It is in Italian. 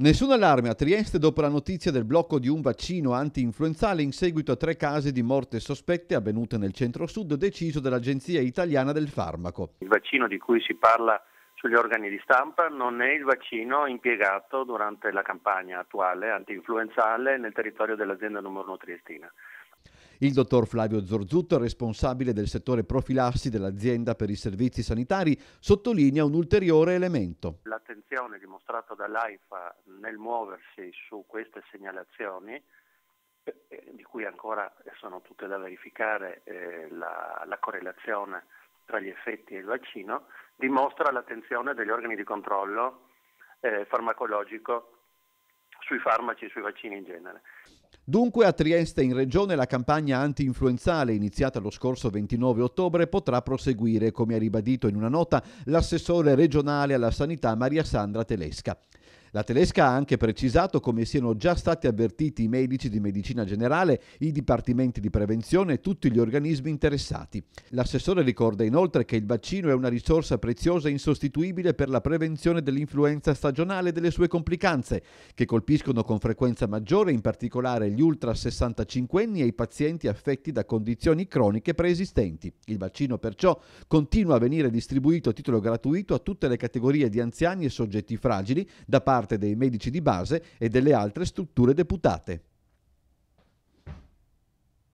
Nessun allarme a Trieste dopo la notizia del blocco di un vaccino anti-influenzale in seguito a tre casi di morte sospette avvenute nel centro-sud deciso dall'Agenzia Italiana del Farmaco. Il vaccino di cui si parla sugli organi di stampa non è il vaccino impiegato durante la campagna attuale anti-influenzale nel territorio dell'azienda numero 1 triestina. Il dottor Flavio Zorzutto, responsabile del settore profilassi dell'azienda per i servizi sanitari, sottolinea un ulteriore elemento. L'attenzione dimostrata dall'AIFA nel muoversi su queste segnalazioni eh, di cui ancora sono tutte da verificare eh, la, la, correlazione tra gli effetti e il vaccino, dimostra l'attenzione degli organi di controllo eh, farmacologico sui farmaci e sui vaccini in genere. Dunque a Trieste in regione la campagna anti-influenzale iniziata lo scorso 29 ottobre potrà proseguire, come ha ribadito in una nota l'assessore regionale alla sanità Maria Sandra Telesca. La tedesca ha anche precisato come siano già stati avvertiti i medici di medicina generale, i dipartimenti di prevenzione e tutti gli organismi interessati. L'assessore ricorda inoltre che il vaccino è una risorsa preziosa e insostituibile per la prevenzione dell'influenza stagionale e delle sue complicanze, che colpiscono con frequenza maggiore in particolare gli ultra 65 anni e i pazienti affetti da condizioni croniche preesistenti. Il vaccino perciò continua a venire distribuito a titolo gratuito a tutte le categorie di anziani e soggetti fragili da da parte dei medici di base e delle altre strutture deputate.